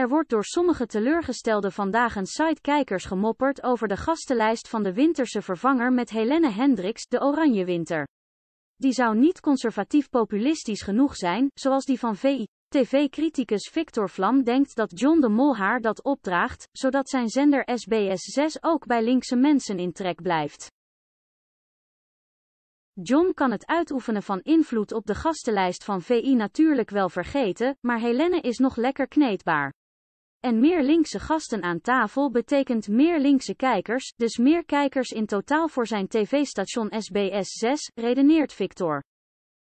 Er wordt door sommige teleurgestelde vandaag een site-kijkers gemopperd over de gastenlijst van de winterse vervanger met Helene Hendricks, de Oranje Winter. Die zou niet conservatief-populistisch genoeg zijn, zoals die van VI. TV-criticus Victor Vlam denkt dat John de Mol haar dat opdraagt, zodat zijn zender SBS6 ook bij linkse mensen in trek blijft. John kan het uitoefenen van invloed op de gastenlijst van VI natuurlijk wel vergeten, maar Helene is nog lekker kneedbaar. En meer linkse gasten aan tafel betekent meer linkse kijkers, dus meer kijkers in totaal voor zijn tv-station SBS 6, redeneert Victor.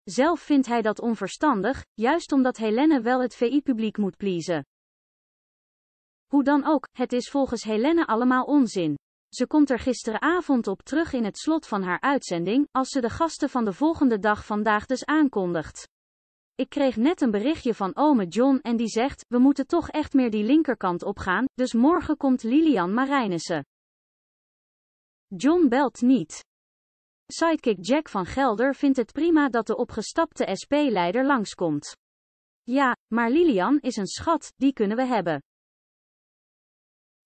Zelf vindt hij dat onverstandig, juist omdat Helene wel het VI-publiek moet pleasen. Hoe dan ook, het is volgens Helene allemaal onzin. Ze komt er gisteravond op terug in het slot van haar uitzending, als ze de gasten van de volgende dag vandaag dus aankondigt. Ik kreeg net een berichtje van ome John en die zegt, we moeten toch echt meer die linkerkant opgaan, dus morgen komt Lilian Marijnissen. John belt niet. Sidekick Jack van Gelder vindt het prima dat de opgestapte SP-leider langskomt. Ja, maar Lilian is een schat, die kunnen we hebben.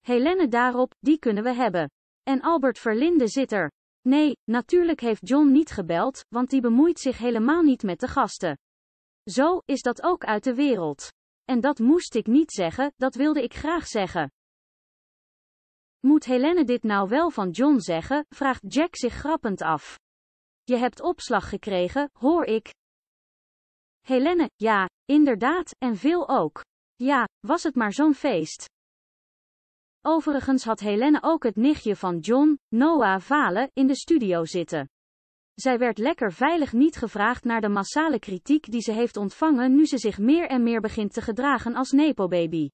Helene daarop, die kunnen we hebben. En Albert Verlinde zit er. Nee, natuurlijk heeft John niet gebeld, want die bemoeit zich helemaal niet met de gasten. Zo is dat ook uit de wereld. En dat moest ik niet zeggen, dat wilde ik graag zeggen. Moet Helene dit nou wel van John zeggen? vraagt Jack zich grappend af. Je hebt opslag gekregen, hoor ik. Helene, ja, inderdaad, en veel ook. Ja, was het maar zo'n feest. Overigens had Helene ook het nichtje van John, Noah Valen, in de studio zitten. Zij werd lekker veilig niet gevraagd naar de massale kritiek die ze heeft ontvangen nu ze zich meer en meer begint te gedragen als Nepo-baby.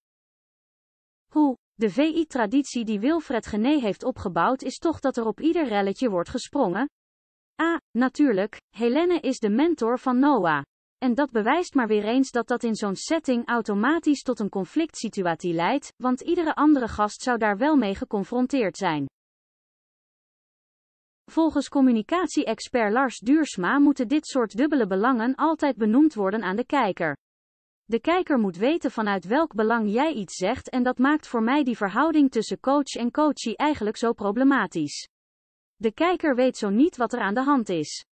Hoe, de VI-traditie die Wilfred Gené heeft opgebouwd is toch dat er op ieder relletje wordt gesprongen? Ah, natuurlijk, Helene is de mentor van Noah. En dat bewijst maar weer eens dat dat in zo'n setting automatisch tot een conflict situatie leidt, want iedere andere gast zou daar wel mee geconfronteerd zijn. Volgens communicatie-expert Lars Duursma moeten dit soort dubbele belangen altijd benoemd worden aan de kijker. De kijker moet weten vanuit welk belang jij iets zegt en dat maakt voor mij die verhouding tussen coach en coachie eigenlijk zo problematisch. De kijker weet zo niet wat er aan de hand is.